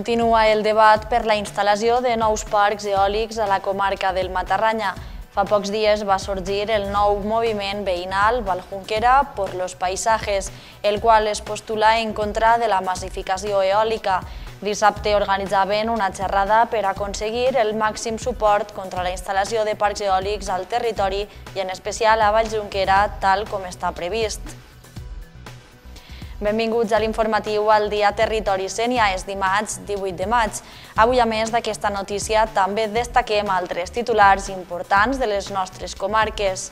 Continua el debat per la instal·lació de nous parcs eòlics a la comarca del Matarranya. Fa pocs dies va sorgir el nou moviment veïnal Valjunquera por los paisajes, el qual es postula en contra de la massificació eòlica. Dissabte organitzaven una xerrada per aconseguir el màxim suport contra la instal·lació de parcs eòlics al territori i en especial a Valljunquera, tal com està previst. Benvinguts a l'informatiu al dia Territori Sènia, és dimarts 18 de maig. Avui, a més d'aquesta notícia, també destaquem altres titulars importants de les nostres comarques.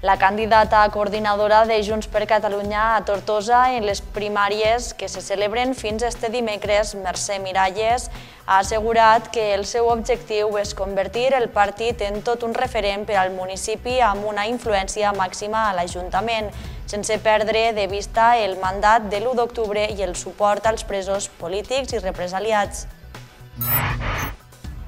La candidata coordinadora de Junts per Catalunya a Tortosa en les primàries que se celebren fins este dimecres, Mercè Miralles, ha assegurat que el seu objectiu és convertir el partit en tot un referent per al municipi amb una influència màxima a l'Ajuntament sense perdre de vista el mandat de l'1 d'octubre i el suport als presos polítics i represaliats.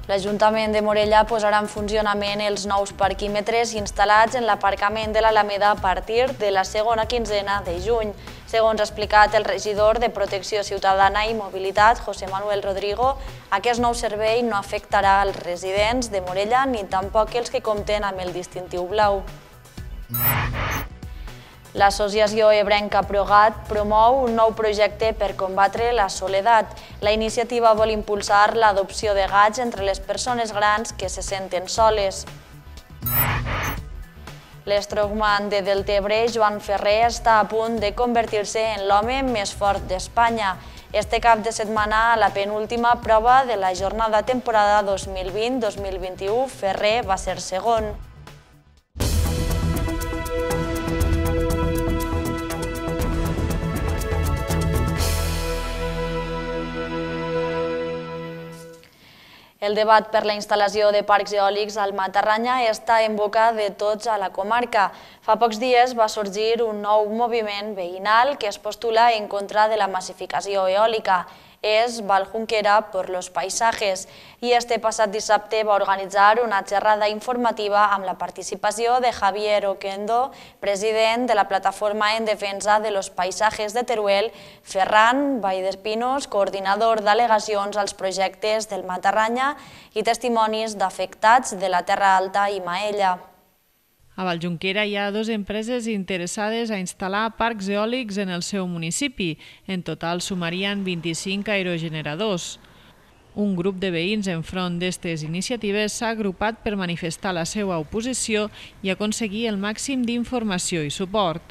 L'Ajuntament de Morella posarà en funcionament els nous parquímetres instal·lats en l'aparcament de l'Alameda a partir de la segona quinzena de juny. Segons ha explicat el regidor de Protecció Ciutadana i Mobilitat, José Manuel Rodrigo, aquest nou servei no afectarà els residents de Morella ni tampoc els que compten amb el distintiu blau. L'associació Ebrenca Progat promou un nou projecte per combatre la soledat. La iniciativa vol impulsar l'adopció de gats entre les persones grans que se senten soles. L'estrogman del Tebre, Joan Ferrer, està a punt de convertir-se en l'home més fort d'Espanya. Este cap de setmana, a la penúltima prova de la jornada temporada 2020-2021, Ferrer va ser segon. El debat per la instal·lació de parcs eòlics al Matarranya està en boca de tots a la comarca. Fa pocs dies va sorgir un nou moviment veïnal que es postula en contra de la massificació eòlica es Valjonquera per los paisajes i este passat dissabte va organitzar una xerrada informativa amb la participació de Javier Oquendo, president de la Plataforma en Defensa de los Paisajes de Teruel, Ferran Valldespinos, coordinador d'al·legacions als projectes del Matarranya i testimonis d'afectats de la Terra Alta i Maella. A Valjunquera hi ha dues empreses interessades a instal·lar parcs eòlics en el seu municipi. En total sumarien 25 aerogeneradors. Un grup de veïns enfront d'aquestes iniciatives s'ha agrupat per manifestar la seva oposició i aconseguir el màxim d'informació i suport.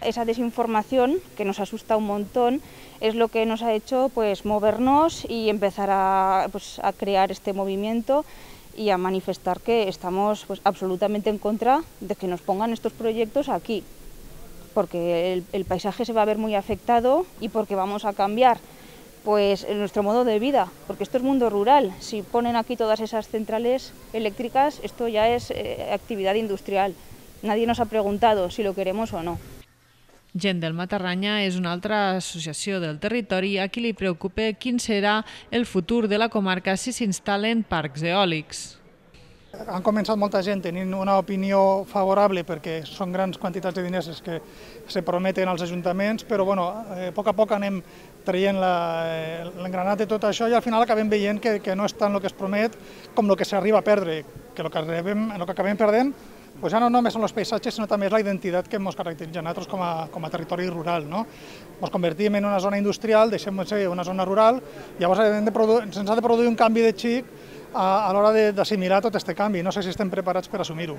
Esa desinformación, que nos asusta un montón, es lo que nos ha hecho pues, movernos y empezar a, pues, a crear este movimiento y a manifestar que estamos pues, absolutamente en contra de que nos pongan estos proyectos aquí, porque el, paisaje se va a ver muy afectado y porque vamos a cambiar pues nuestro modo de vida, porque esto es mundo rural. Si ponen aquí todas esas centrales eléctricas, esto ya es eh, actividad industrial. Nadie nos ha preguntado si lo queremos o no. Gent del Matarranya és una altra associació del territori a qui li preocupa quin serà el futur de la comarca si s'instal·len parcs eòlics. Han començat molta gent tenint una opinió favorable perquè són grans quantitats de diners que se prometen als ajuntaments, però bueno, eh, a poc a poc anem traient eh, l'engranat de tot això i al final acabem veient que, que no és tant el que es promet com el que s'arriba a perdre, que el que, arribem, el que acabem perdent pues ja no només són els paisatges, sinó també és la identitat que ens caracteritza a nosaltres com a, com a territori rural. No? Nos convertim en una zona industrial, deixem ser una zona rural, llavors se'ns ha de produir un canvi de xic a, a l'hora d'assimilar tot aquest canvi. No sé si estem preparats per assumir-ho.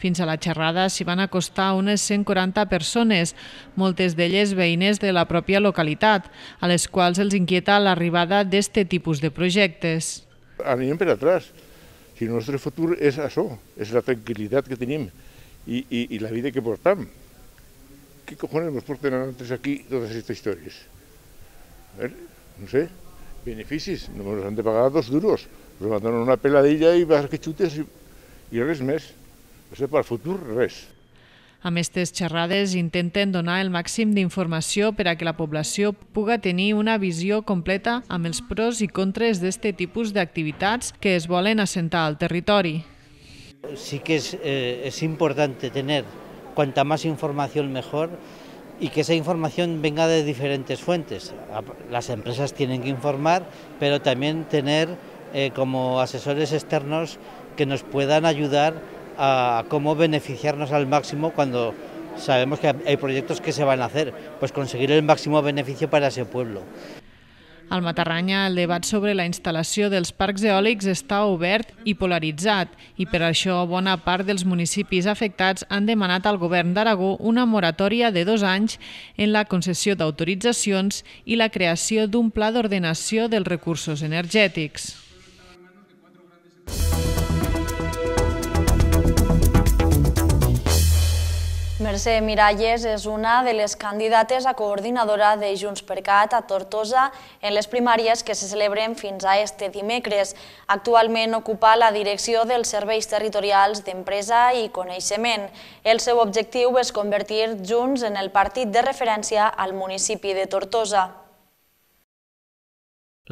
Fins a la xerrada s'hi van acostar unes 140 persones, moltes d'elles veïnes de la pròpia localitat, a les quals els inquieta l'arribada d'aquest tipus de projectes. Anirem per atrás. Si el nostre futur és això, és la tranquil·litat que tenim i, i, i la vida que portam. Què cojones ens porten a nosaltres aquí totes aquestes històries? A veure, no sé, beneficis, no ens han de pagar dos duros, ens van donar una peladilla i vas que xutes i, i res més. No sé, per al futur, res. Amb charrades xerrades intenten donar el máximo de información para que la población puga tener una visión completa a els pros y de este tipo tipus actividades que es volen assentar al territorio. Sí que eh, es, importante tener cuanta más información mejor y que esa información venga de diferentes fuentes. Las empresas tienen que informar, pero también tener eh, como asesores externos que nos puedan ayudar a cómo beneficiarnos al máximo cuando sabemos que hay proyectos que se van a hacer, pues conseguir el máximo beneficio para ese pueblo. Al Matarranya, el debat sobre la instal·lació dels parcs eòlics està obert i polaritzat i per això bona part dels municipis afectats han demanat al govern d'Aragó una moratòria de dos anys en la concessió d'autoritzacions i la creació d'un pla d'ordenació dels recursos energètics. Mercè Miralles és una de les candidates a coordinadora de Junts per Cat a Tortosa en les primàries que se celebren fins a este dimecres. Actualment ocupa la direcció dels Serveis Territorials d'Empresa i Coneixement. El seu objectiu és convertir Junts en el partit de referència al municipi de Tortosa.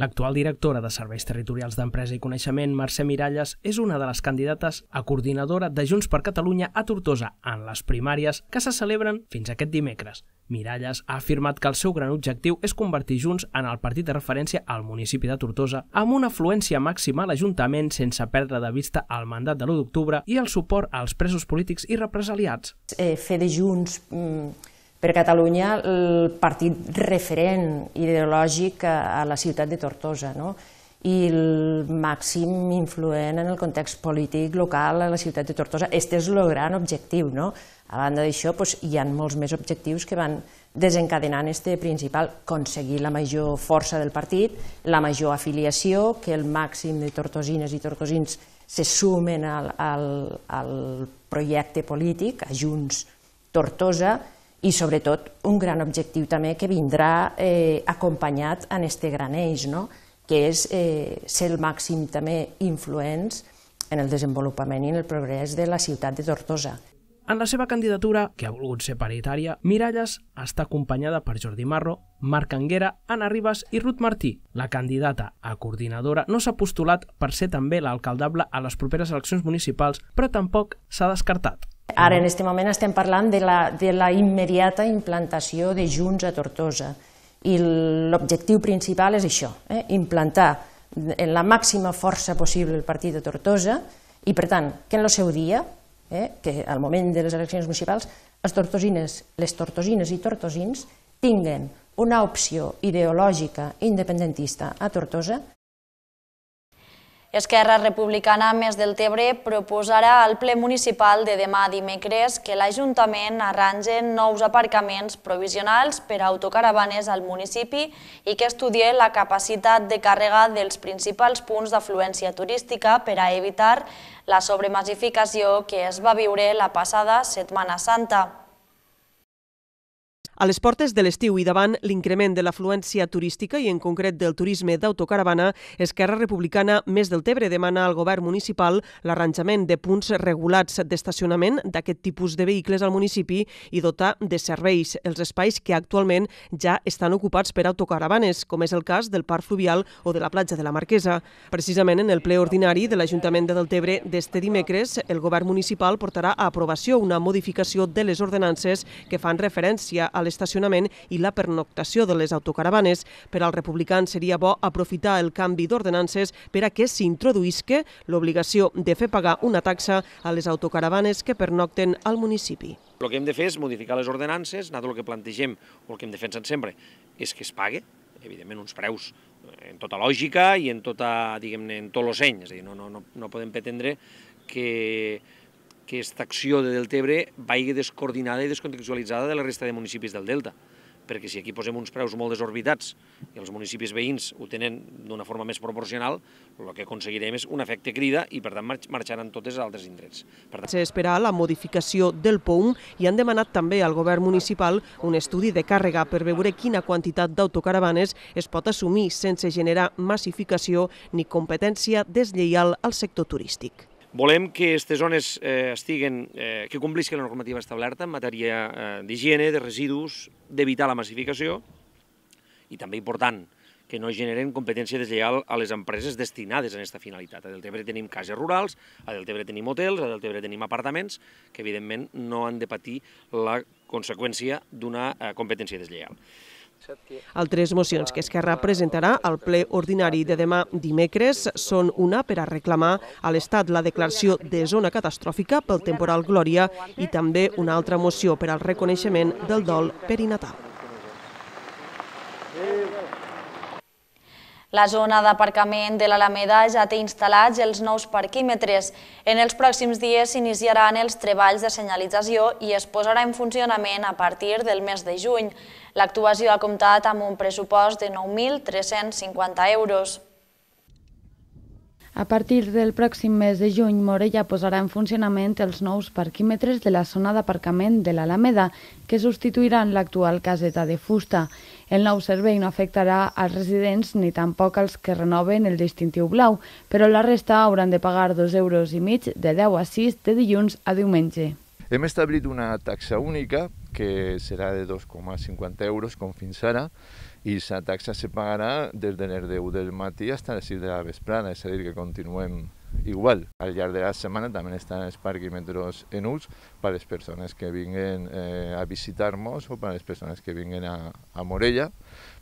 L'actual directora de Serveis Territorials d'Empresa i Coneixement, Mercè Miralles, és una de les candidates a coordinadora de Junts per Catalunya a Tortosa en les primàries que se celebren fins aquest dimecres. Miralles ha afirmat que el seu gran objectiu és convertir Junts en el partit de referència al municipi de Tortosa amb una afluència màxima a l'Ajuntament sense perdre de vista el mandat de l'1 d'octubre i el suport als presos polítics i represaliats. Eh, fer de Junts... Mm per Catalunya, el partit referent ideològic a la ciutat de Tortosa, no? i el màxim influent en el context polític local a la ciutat de Tortosa. Este és el gran objectiu, no? A banda d'això, doncs, hi ha molts més objectius que van desencadenant este principal, aconseguir la major força del partit, la major afiliació, que el màxim de tortosines i tortosins se sumen al, al, al projecte polític, a Junts Tortosa, i sobretot un gran objectiu també que vindrà eh, acompanyat en este gran eix, no? que és eh, ser el màxim també influents en el desenvolupament i en el progrés de la ciutat de Tortosa. En la seva candidatura, que ha volgut ser paritària, Miralles està acompanyada per Jordi Marro, Marc Anguera, Anna Ribas i Ruth Martí. La candidata a coordinadora no s'ha postulat per ser també l'alcaldable a les properes eleccions municipals, però tampoc s'ha descartat. Ara, en aquest moment, estem parlant de la, de la immediata implantació de Junts a Tortosa i l'objectiu principal és això, eh? implantar en la màxima força possible el partit de Tortosa i, per tant, que en el seu dia, eh, que al moment de les eleccions municipals, els tortosines, les tortosines i tortosins tinguen una opció ideològica independentista a Tortosa Esquerra Republicana Més del Tebre proposarà al ple municipal de demà dimecres que l'Ajuntament arranje nous aparcaments provisionals per a autocaravanes al municipi i que estudie la capacitat de càrrega dels principals punts d'afluència turística per a evitar la sobremassificació que es va viure la passada Setmana Santa. A les portes de l'estiu i davant l'increment de l'afluència turística i en concret del turisme d'autocaravana, Esquerra Republicana més del Tebre demana al govern municipal l'arranjament de punts regulats d'estacionament d'aquest tipus de vehicles al municipi i dotar de serveis els espais que actualment ja estan ocupats per autocaravanes, com és el cas del Parc Fluvial o de la platja de la Marquesa. Precisament en el ple ordinari de l'Ajuntament de Deltebre d'este dimecres, el govern municipal portarà a aprovació una modificació de les ordenances que fan referència a les d'estacionament i la pernoctació de les autocaravanes. Per als republicans seria bo aprofitar el canvi d'ordenances per a que s'introduïsque l'obligació de fer pagar una taxa a les autocaravanes que pernocten al municipi. El que hem de fer és modificar les ordenances, nosaltres el que plantegem o el que hem defensat sempre és que es pague, evidentment uns preus eh, en tota lògica i en tota, diguem-ne, en tot l'osseny, és a dir, no, no, no podem pretendre que que aquesta acció de Deltebre vagi descoordinada i descontextualitzada de la resta de municipis del Delta perquè si aquí posem uns preus molt desorbitats i els municipis veïns ho tenen d'una forma més proporcional, el que aconseguirem és un efecte crida i, per tant, marxaran totes les altres indrets. Per tant... S'espera la modificació del POUM i han demanat també al govern municipal un estudi de càrrega per veure quina quantitat d'autocaravanes es pot assumir sense generar massificació ni competència deslleial al sector turístic. Volem que aquestes zones eh, estiguen, eh, que complisquen la normativa establerta en matèria eh, d'higiene, de residus, d'evitar la massificació i també important, que no generen competència deslleial a les empreses destinades a aquesta finalitat. A Deltebre tenim cases rurals, a Deltebre tenim hotels, a Deltebre tenim apartaments, que evidentment no han de patir la conseqüència d'una eh, competència deslleial. Altres mocions que Esquerra presentarà al ple ordinari de demà dimecres són una per a reclamar a l'Estat la declaració de zona catastròfica pel temporal Glòria i també una altra moció per al reconeixement del dol perinatal. La zona d'aparcament de l'Alameda ja té instal·lats els nous parquímetres. En els pròxims dies s'iniciaran els treballs de senyalització i es posarà en funcionament a partir del mes de juny. L'actuació ha comptat amb un pressupost de 9.350 euros. A partir del pròxim mes de juny, Morella posarà en funcionament els nous parquímetres de la zona d'aparcament de l'Alameda, que substituiran l'actual caseta de fusta. El nou servei no afectarà als residents ni tampoc als que renoven el distintiu blau, però la resta hauran de pagar dos euros i mig de 10 a 6 de dilluns a diumenge. Hem establit una taxa única que serà de 2,50 euros com fins ara i la taxa se pagarà des de les 10 del matí fins a les 6 de la vesprada, és a dir, que continuem igual al llarg de la setmana també estan els parquímetres en ús per a les persones que vinguin eh, a visitar-nos o per a les persones que vinguin a, a Morella,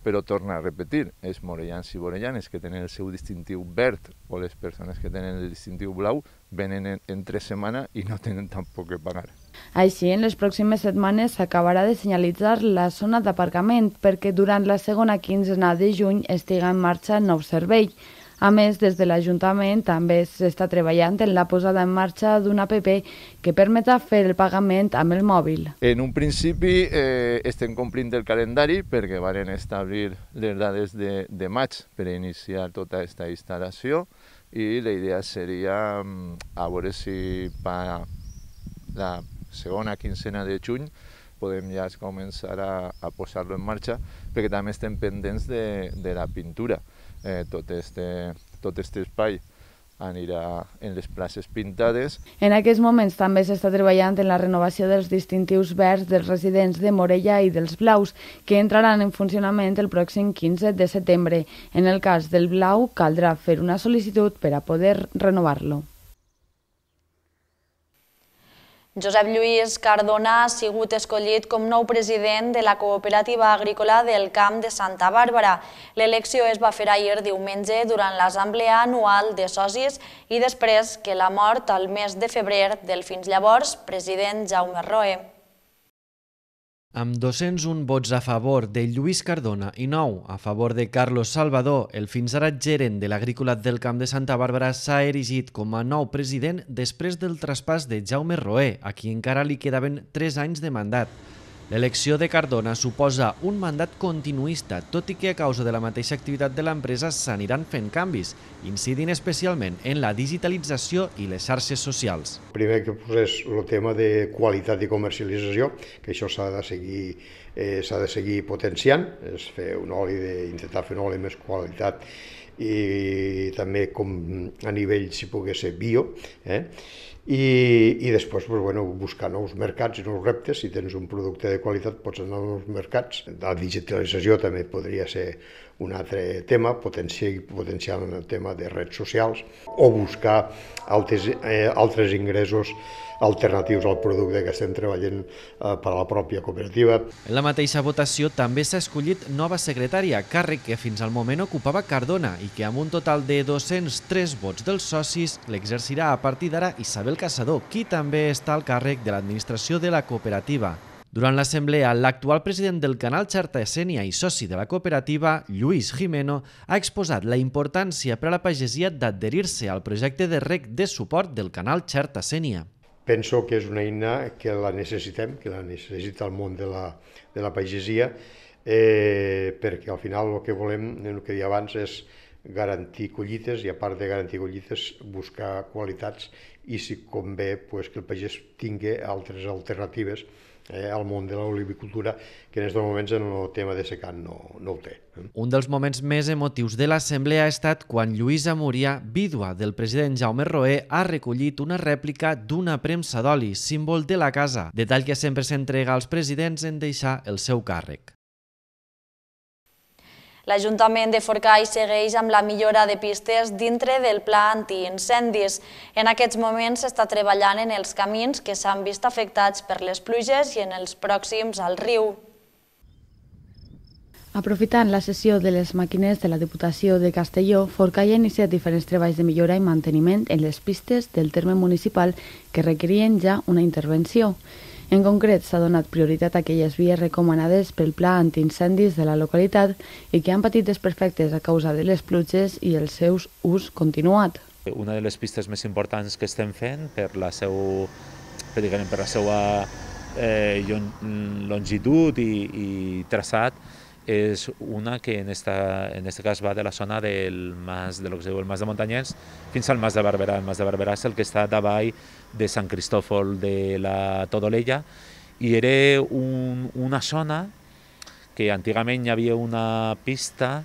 però torna a repetir, els morellans i morellanes que tenen el seu distintiu verd o les persones que tenen el distintiu blau venen en, en tres setmanes i no tenen tampoc que pagar. Així, en les pròximes setmanes s'acabarà de senyalitzar la zona d'aparcament perquè durant la segona quinzena de juny estiga en marxa nou servei. A més, des de l'Ajuntament també s'està treballant en la posada en marxa d'una app que permeta fer el pagament amb el mòbil. En un principi eh, estem complint el calendari perquè varen establir les dades de, de maig per iniciar tota aquesta instal·lació i la idea seria mm, a veure si per la segona quincena de juny podem ja començar a, a posar-lo en marxa perquè també estem pendents de, de la pintura eh, tot, este, tot este espai anirà en les places pintades. En aquests moments també s'està treballant en la renovació dels distintius verds dels residents de Morella i dels blaus, que entraran en funcionament el pròxim 15 de setembre. En el cas del blau, caldrà fer una sol·licitud per a poder renovar-lo. Josep Lluís Cardona ha sigut escollit com nou president de la cooperativa agrícola del Camp de Santa Bàrbara. L'elecció es va fer ahir diumenge durant l'assemblea anual de socis i després que la mort al mes de febrer del fins llavors president Jaume Roe. Amb 201 vots a favor de Lluís Cardona i 9 a favor de Carlos Salvador, el fins ara gerent de l'agrícola del Camp de Santa Bàrbara s'ha erigit com a nou president després del traspàs de Jaume Roé, a qui encara li quedaven 3 anys de mandat. L'elecció de Cardona suposa un mandat continuista, tot i que a causa de la mateixa activitat de l'empresa s'aniran fent canvis, incidint especialment en la digitalització i les xarxes socials. Primer que posés el tema de qualitat i comercialització, que això s'ha de seguir eh, s'ha de seguir potenciant, és fer un oli de, intentar fer un oli més qualitat i també com a nivell, si pogués ser, bio, eh? i, i després pues, bueno, buscar nous mercats i nous reptes. Si tens un producte de qualitat pots anar a nous mercats. La digitalització també podria ser un altre tema, potenciar, potenciar el tema de redes socials o buscar altres, eh, altres ingressos alternatius al producte que estem treballant eh, per a la pròpia cooperativa. En la mateixa votació també s'ha escollit nova secretària, càrrec que fins al moment ocupava Cardona i que amb un total de 203 vots dels socis l'exercirà a partir d'ara Isabel Casador, qui també està al càrrec de l'administració de la cooperativa. Durant l'assemblea, l'actual president del canal Xarta Essènia i soci de la cooperativa, Lluís Jimeno, ha exposat la importància per a la pagesia d'adherir-se al projecte de rec de suport del canal Xarta Essènia. Penso que és una eina que la necessitem, que la necessita el món de la, de la pagesia, eh, perquè al final el que volem, el que deia abans, és garantir collites i a part de garantir collites buscar qualitats i si convé pues, que el pagès tingui altres alternatives eh, al món de l'olivicultura, que en aquests moments en el tema de secant no, no ho té. Eh? Un dels moments més emotius de l'assemblea ha estat quan Lluïsa Múria, vídua del president Jaume Roé, ha recollit una rèplica d'una premsa d'oli, símbol de la casa, detall que sempre s'entrega als presidents en deixar el seu càrrec. L'Ajuntament de Forcall segueix amb la millora de pistes dintre del pla antiincendis. En aquests moments s'està treballant en els camins que s'han vist afectats per les pluges i en els pròxims al riu. Aprofitant la sessió de les màquines de la Diputació de Castelló, Forcall ha iniciat diferents treballs de millora i manteniment en les pistes del terme municipal que requerien ja una intervenció. En concret, s'ha donat prioritat a aquelles vies recomanades pel pla antiincendis de la localitat i que han patit desperfectes a causa de les pluges i el seu ús continuat. Una de les pistes més importants que estem fent per la, seu, per, diguem, per la seva eh, longitud i, i traçat és una que en, esta, en este cas va de la zona del mas, de lo que diu el Mas de Montanyens fins al Mas de Barberà. El Mas de Barberà és el que està davall de Sant Cristòfol de la Todolella i era un, una zona que antigament hi havia una pista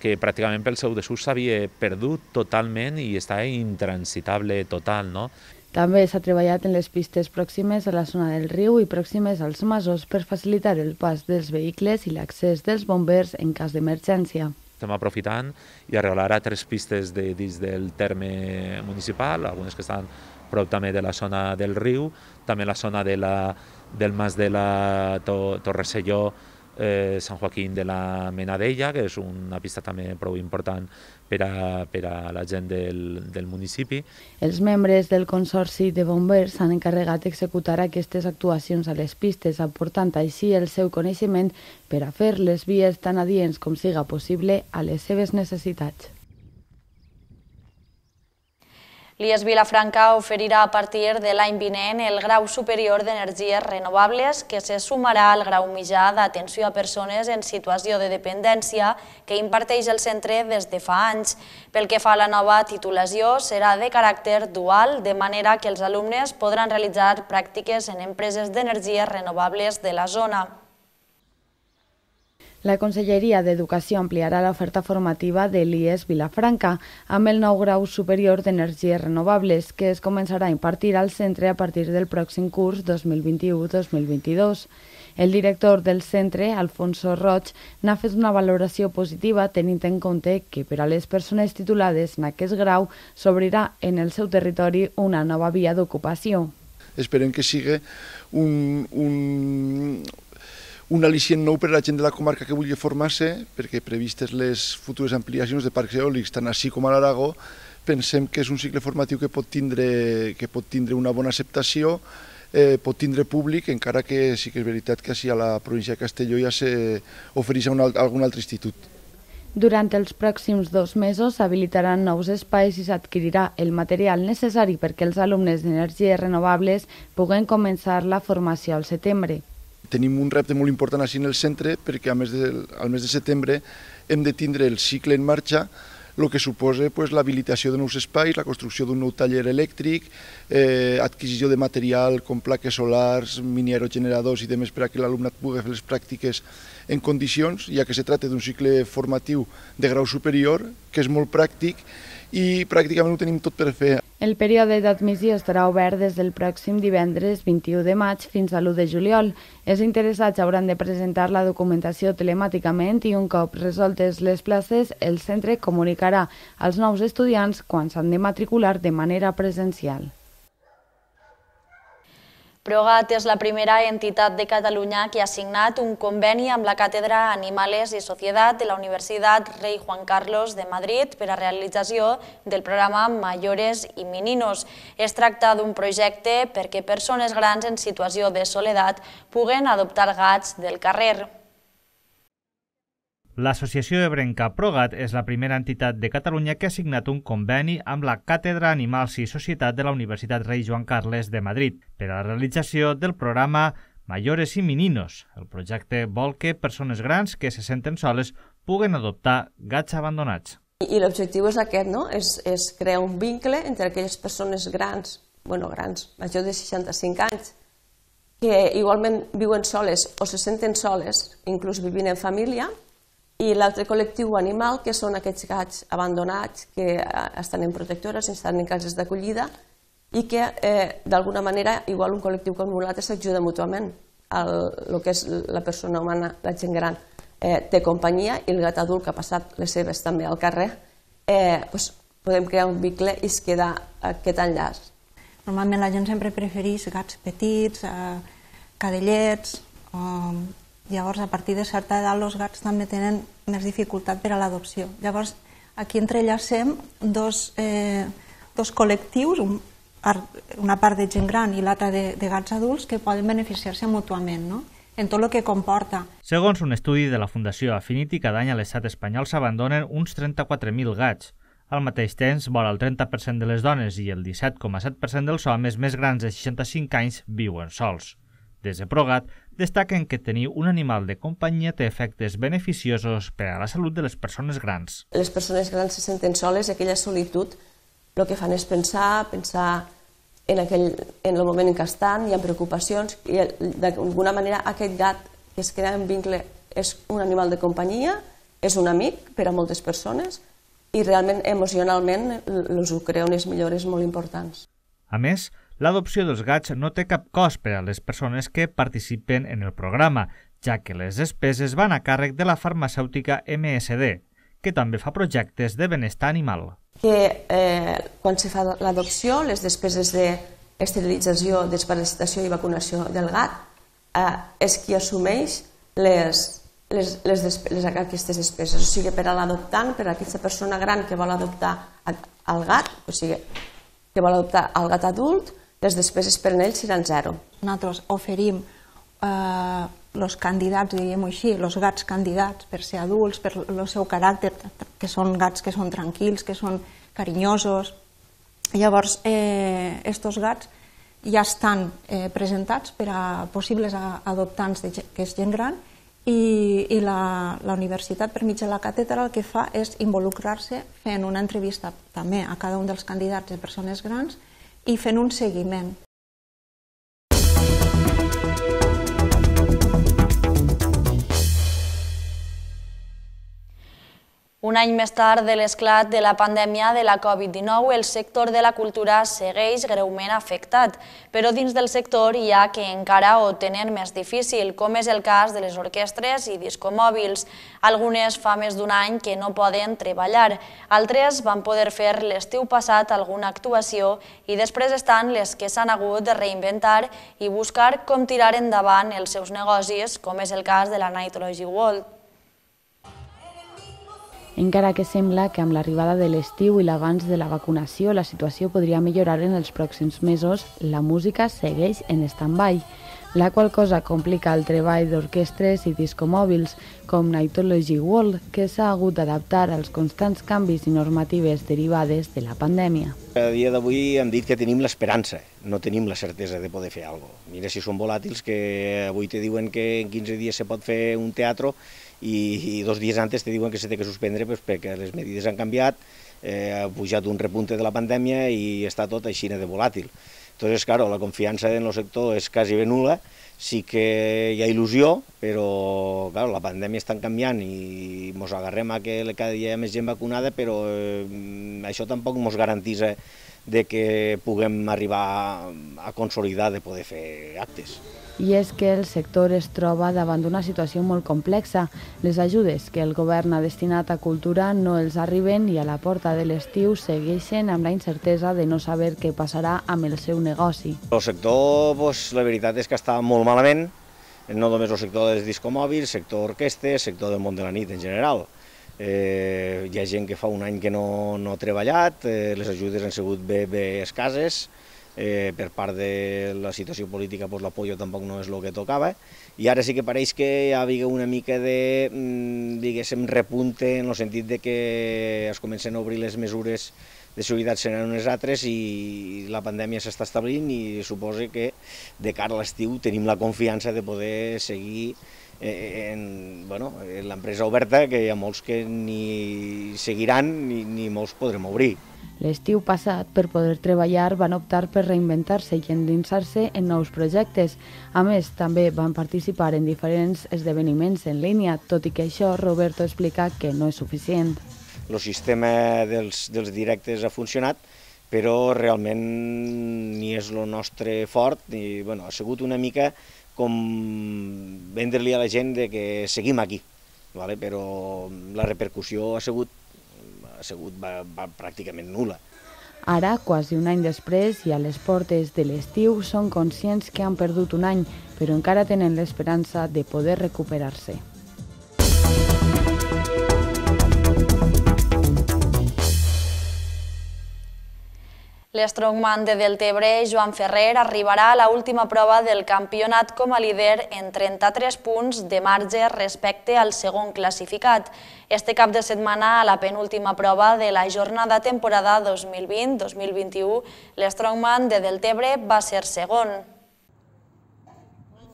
que pràcticament pel seu desús s'havia perdut totalment i està intransitable total, no? També s'ha treballat en les pistes pròximes a la zona del riu i pròximes als masos per facilitar el pas dels vehicles i l'accés dels bombers en cas d'emergència. Estem aprofitant i arreglar a tres pistes de, dins del terme municipal, algunes que estan prop també de la zona del riu, també la zona de la, del mas de la to, Torreselló, eh, Sant Joaquín de la Menadella, que és una pista també prou important per a, per a la gent del, del municipi. Els membres del Consorci de Bombers s'han encarregat d'executar aquestes actuacions a les pistes, aportant així el seu coneixement per a fer les vies tan adients com siga possible a les seves necessitats. L'IES Vilafranca oferirà a partir de l'any vinent el grau superior d'energies renovables que se sumarà al grau mitjà d'atenció a persones en situació de dependència que imparteix el centre des de fa anys. Pel que fa a la nova titulació, serà de caràcter dual, de manera que els alumnes podran realitzar pràctiques en empreses d'energies renovables de la zona. La Conselleria d'Educació ampliarà l'oferta formativa de l'IES Vilafranca amb el nou grau superior d'energies renovables que es començarà a impartir al centre a partir del pròxim curs 2021-2022. El director del centre, Alfonso Roig, n'ha fet una valoració positiva tenint en compte que per a les persones titulades en aquest grau s'obrirà en el seu territori una nova via d'ocupació. Esperem que sigui un, un, un al·licient nou per a la gent de la comarca que vulgui formar-se, perquè previstes les futures ampliacions de parcs eòlics, tant així com a l'Aragó, pensem que és un cicle formatiu que pot tindre, que pot tindre una bona acceptació, eh, pot tindre públic, encara que sí que és veritat que així a la província de Castelló ja s'ofereix a, a algun altre institut. Durant els pròxims dos mesos s'habilitaran nous espais i s'adquirirà el material necessari perquè els alumnes d'energies renovables puguen començar la formació al setembre tenim un repte molt important així en el centre perquè a mes del, al mes de setembre hem de tindre el cicle en marxa el que suposa pues, l'habilitació de nous espais, la construcció d'un nou taller elèctric, eh, adquisició de material com plaques solars, miniaerogeneradors i demés per a que l'alumnat pugui fer les pràctiques en condicions, ja que se tracta d'un cicle formatiu de grau superior, que és molt pràctic i pràcticament ho tenim tot per fer. El període d'admissió estarà obert des del pròxim divendres 21 de maig fins a l'1 de juliol. Els interessats hauran de presentar la documentació telemàticament i un cop resoltes les places, el centre comunicarà als nous estudiants quan s'han de matricular de manera presencial. Progat és la primera entitat de Catalunya que ha signat un conveni amb la Càtedra Animales i Societat de la Universitat Rei Juan Carlos de Madrid per a realització del programa Mayores i Meninos. Es tracta d'un projecte perquè persones grans en situació de soledat puguen adoptar gats del carrer. L'associació Brenca Progat és la primera entitat de Catalunya que ha signat un conveni amb la Càtedra Animals i Societat de la Universitat Rei Joan Carles de Madrid per a la realització del programa Mayores i Meninos. El projecte vol que persones grans que se senten soles puguen adoptar gats abandonats. I l'objectiu és aquest, no? És, és crear un vincle entre aquelles persones grans, bueno, grans, majors de 65 anys, que igualment viuen soles o se senten soles, inclús vivint en família, i l'altre col·lectiu animal, que són aquests gats abandonats que eh, estan en protectores, estan en cases d'acollida i que eh, d'alguna manera, igual un col·lectiu com l'altre, s'ajuda mútuament. El, el que és la persona humana, la gent gran, eh, té companyia i el gat adult que ha passat les seves també al carrer, eh, doncs podem crear un vincle i es queda aquest enllaç. Normalment la gent sempre preferís gats petits, eh, cadellets, o Llavors, a partir de certa edat, els gats també tenen més dificultat per a l'adopció. Llavors, aquí entrellacem dos, eh, dos col·lectius, un, una part de gent gran i l'altra de, de gats adults, que poden beneficiar-se mútuament, no? en tot el que comporta. Segons un estudi de la Fundació Affinity, cada any a l'estat espanyol s'abandonen uns 34.000 gats. Al mateix temps, vol el 30% de les dones i el 17,7% dels homes més grans de 65 anys viuen sols. Des de Progat destaquen que tenir un animal de companyia té efectes beneficiosos per a la salut de les persones grans. Les persones grans se senten soles, aquella solitud, el que fan és pensar, pensar en, aquell, en el moment en què estan, hi ha preocupacions, i d'alguna manera aquest gat que es crea en vincle és un animal de companyia, és un amic per a moltes persones i realment emocionalment els ho crea unes millores molt importants. A més, l'adopció dels gats no té cap cost per a les persones que participen en el programa, ja que les despeses van a càrrec de la farmacèutica MSD, que també fa projectes de benestar animal. Que eh, quan se fa l'adopció, les despeses d'esterilització, desparasitació i vacunació del gat eh, és qui assumeix les, les, les, les, aquestes despeses. O sigui, per a l'adoptant, per a aquesta persona gran que vol adoptar el gat, o sigui, que vol adoptar el gat adult, les despeses per a ells seran zero. Nosaltres oferim eh, candidats, diríem així, els gats candidats per ser adults, per el seu caràcter, que són gats que són tranquils, que són carinyosos. Llavors, eh, estos gats ja estan eh, presentats per a possibles adoptants de, que és gent gran i, i la, la universitat per mitjà de la càtedra el que fa és involucrar-se fent una entrevista també a cada un dels candidats de persones grans i fent un seguiment. Un any més tard de l'esclat de la pandèmia de la Covid-19, el sector de la cultura segueix greument afectat, però dins del sector hi ha que encara ho tenen més difícil, com és el cas de les orquestres i discomòbils. Algunes fa més d'un any que no poden treballar, altres van poder fer l'estiu passat alguna actuació i després estan les que s'han hagut de reinventar i buscar com tirar endavant els seus negocis, com és el cas de la Nightology World encara que sembla que amb l'arribada de l'estiu i l'abans de la vacunació la situació podria millorar en els pròxims mesos, la música segueix en stand-by, la qual cosa complica el treball d'orquestres i discomòbils com Nightology World, que s'ha hagut d'adaptar als constants canvis i normatives derivades de la pandèmia. A dia d'avui hem dit que tenim l'esperança, no tenim la certesa de poder fer alguna cosa. Mira si són volàtils que avui te diuen que en 15 dies se pot fer un teatre, i, i dos dies antes te diuen que se té que suspendre pues, perquè les medides han canviat, eh, ha pujat un repunte de la pandèmia i està tot així de volàtil. Entonces, claro, la confiança en el sector és quasi ben nula, sí que hi ha il·lusió, però claro, la pandèmia està canviant i ens agarrem a que cada dia hi ha més gent vacunada, però eh, això tampoc ens garantitza de que puguem arribar a consolidar de poder fer actes i és que el sector es troba davant d'una situació molt complexa. Les ajudes que el govern ha destinat a cultura no els arriben i a la porta de l'estiu segueixen amb la incertesa de no saber què passarà amb el seu negoci. El sector, pues, la veritat és que està molt malament, no només el sector dels discomòbils, sector orquestes, sector del món de la nit en general. Eh, hi ha gent que fa un any que no, no ha treballat, eh, les ajudes han sigut bé, bé escases, eh, per part de la situació política pues, l'apollo tampoc no és el que tocava, i ara sí que pareix que hi havia una mica de, mm, diguéssim, repunte en el sentit de que es comencen a obrir les mesures de seguretat seran unes altres i la pandèmia s'està establint i suposa que de cara a l'estiu tenim la confiança de poder seguir eh, en, bueno, en l'empresa oberta, que hi ha molts que ni seguiran ni, ni molts podrem obrir. L'estiu passat, per poder treballar, van optar per reinventar-se i endinsar-se en nous projectes. A més, també van participar en diferents esdeveniments en línia, tot i que això Roberto explica que no és suficient. El sistema dels, dels directes ha funcionat, però realment ni és el nostre fort, ni, bueno, ha sigut una mica com vendre-li a la gent de que seguim aquí, vale? però la repercussió ha sigut sigut va, va pràcticament nula. Ara, quasi un any després i a les portes de l'estiu, són conscients que han perdut un any, però encara tenen l'esperança de poder recuperar-se. L'estrongman de Deltebre, Joan Ferrer, arribarà a l'última prova del campionat com a líder en 33 punts de marge respecte al segon classificat. Este cap de setmana, a la penúltima prova de la jornada temporada 2020-2021, l'estrongman de Deltebre va ser segon.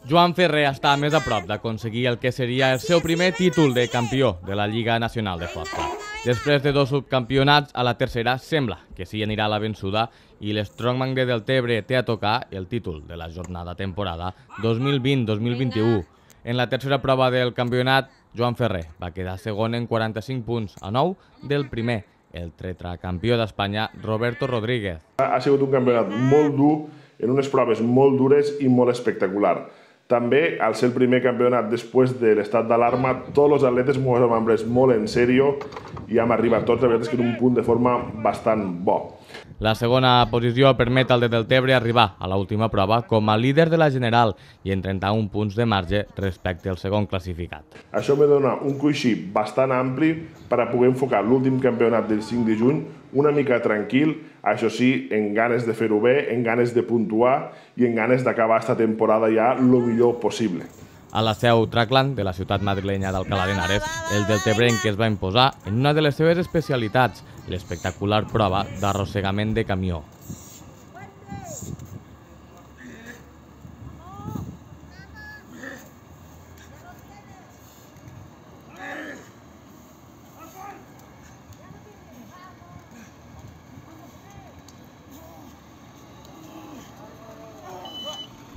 Joan Ferrer està més a prop d'aconseguir el que seria el seu primer títol de campió de la Lliga Nacional de Futbol. Després de dos subcampionats, a la tercera sembla que sí anirà la vençuda i l'Strongman de Deltebre té a tocar el títol de la jornada temporada 2020-2021. En la tercera prova del campionat, Joan Ferrer va quedar segon en 45 punts a 9 del primer, el campió d'Espanya Roberto Rodríguez. Ha sigut un campionat molt dur, en unes proves molt dures i molt espectacular. També, al ser el primer campionat després de l'estat d'alarma, tots els atletes m'ho hem pres molt en sèrio i hem arribat tots, la veritat és que en un punt de forma bastant bo. La segona posició permet al de Deltebre arribar a l'última prova com a líder de la general i en 31 punts de marge respecte al segon classificat. Això me dona un coixí bastant ampli per a poder enfocar l'últim campionat del 5 de juny una mica tranquil això sí, en ganes de fer-ho bé, en ganes de puntuar i en ganes d'acabar esta temporada ja el millor possible. A la seu Traclan, de la ciutat madrilenya d'Alcalá de Henares, el deltebrenc es va imposar en una de les seves especialitats, l'espectacular prova d'arrossegament de camió.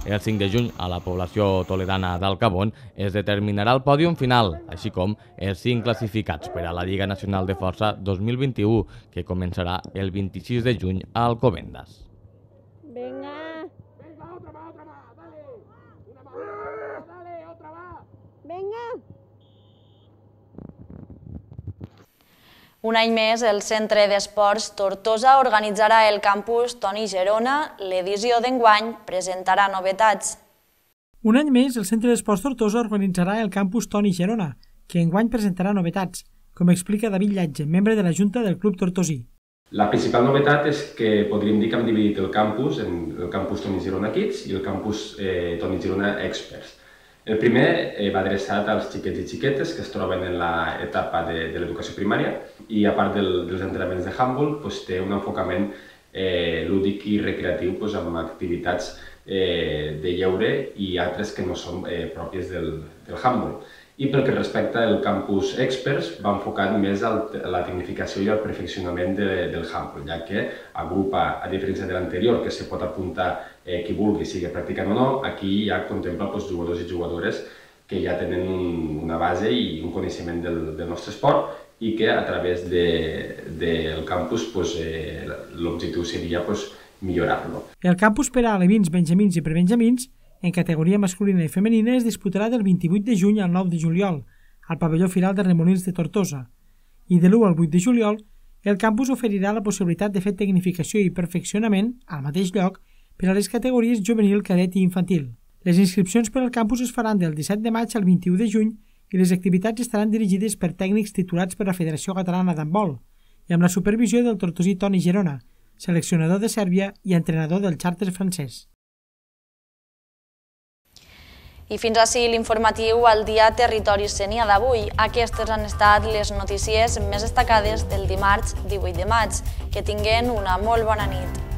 El 5 de juny, a la població toledana del Cabón es determinarà el pòdium final, així com els 5 classificats per a la Lliga Nacional de Força 2021, que començarà el 26 de juny a Alcobendas. Un any més, el Centre d'Esports Tortosa organitzarà el campus Toni Gerona. L'edició d'enguany presentarà novetats. Un any més, el Centre d'Esports Tortosa organitzarà el campus Toni Gerona, que enguany presentarà novetats, com explica David Llatge, membre de la Junta del Club Tortosí. La principal novetat és que podríem dir que hem dividit el campus en el campus Toni Girona Kids i el campus eh, Toni Girona Experts. El primer eh, va adreçat als xiquets i xiquetes que es troben en l'etapa de, de l'educació primària i a part del, dels entrenaments de handball doncs, té un enfocament eh, lúdic i recreatiu doncs, amb activitats eh, de lleure i altres que no són eh, pròpies del, del handball. I pel que respecta al campus Experts, va enfocat més a la tecnificació i al perfeccionament de, del handball, ja que agrupa, a diferència de l'anterior, que se pot apuntar eh, qui vulgui, sigui practicant o no, aquí ja contempla doncs, jugadors i jugadores que ja tenen un, una base i un coneixement del, del nostre esport i que a través del de, de campus pues, doncs, eh, l'objectiu seria pues, doncs, millorar-lo. El campus per a alevins, benjamins i prebenjamins en categoria masculina i femenina es disputarà del 28 de juny al 9 de juliol al pavelló final de Remolins de Tortosa i de l'1 al 8 de juliol el campus oferirà la possibilitat de fer tecnificació i perfeccionament al mateix lloc per a les categories juvenil, cadet i infantil. Les inscripcions per al campus es faran del 17 de maig al 21 de juny i les activitats estaran dirigides per tècnics titulats per la Federació Catalana d'Handbol i amb la supervisió del tortosí Toni Gerona, seleccionador de Sèrbia i entrenador del xàrter francès. I fins a si l'informatiu al dia Territori Senia d'avui. Aquestes han estat les notícies més destacades del dimarts 18 de maig. Que tinguen una molt bona nit.